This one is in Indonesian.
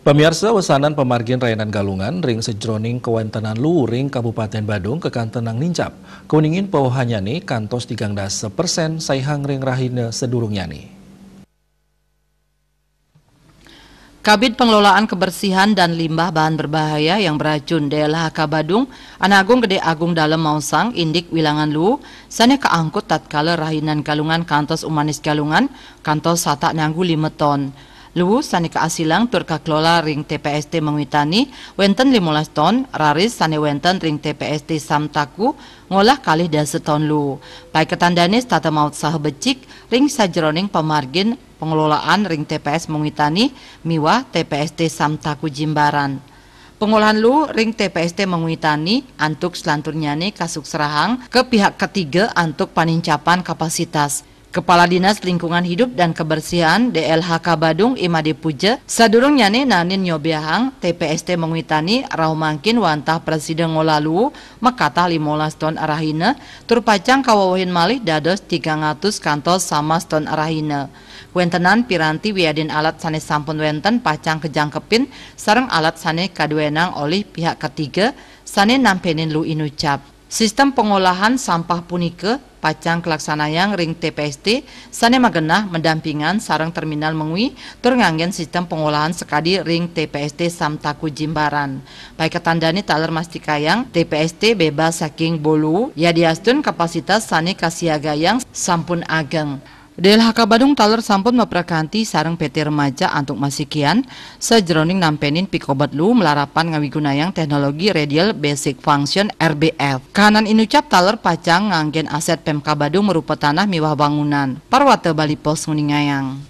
Pemirsa wesanan pemargin Rainan Galungan ring sejroning kewantenan luring Kabupaten Badung ke kantenang nincap. Kuningin nih kantos tigang das sepersen sayhang ring rahine nih. Kabit Pengelolaan Kebersihan dan Limbah Bahan Berbahaya yang beracun DLHK Badung, Anagung Gede Agung Dalem Mausang, Indik Wilangan Lu, sana keangkut tatkala rahinan galungan kantos umanis galungan, kantos satak nanggu 5 ton. Luwu sani asilang tur kelola ring TPST mengwitani wenten limulas ton raris sani wenten ring TPST samtaku ngolah kalih dan seton lu. Baik ketandani tata maut sah becik ring sajroning pemargin pengelolaan ring TPS mengwitani miwa TPST samtaku jimbaran. Pengolahan lu ring TPST menguitani antuk selanturnya nih kasuk serahang ke pihak ketiga antuk panincapan kapasitas. Kepala Dinas Lingkungan Hidup dan Kebersihan DLHK Badung Imade Puja, sadurung Nyane nanin nyobiahang TPST menguitani raumangkin wantah presiden ngolalu Mekata 15 ton arahine turpacang kawawahin malih dados 300 kantos sama ton arahine. Wentenan piranti wiadin alat Sane sampun wenten pacang kejangkepin Sarang alat sane kaduenang oleh pihak ketiga sane nampenin lu inucap. Sistem pengolahan sampah punike pacang yang ring TPST sane magenah mendampingan sarang terminal mengui terngangen sistem pengolahan sekadi ring TPST Samtaku Jimbaran. Baik ketandani taler mastikayang TPST bebas saking bolu ya diastun kapasitas sane yang sampun ageng. DLHK Badung Taler sampun meprakanti sarang PT remaja antuk masikian Sejroning nampenin pikobat lu melarapan ngawigunayang teknologi radial basic function RBF. Kanan inucap Taler pacang nganggen aset PMK Badung Merupa tanah miwah bangunan. Parwate Bali Pos Nguningayang.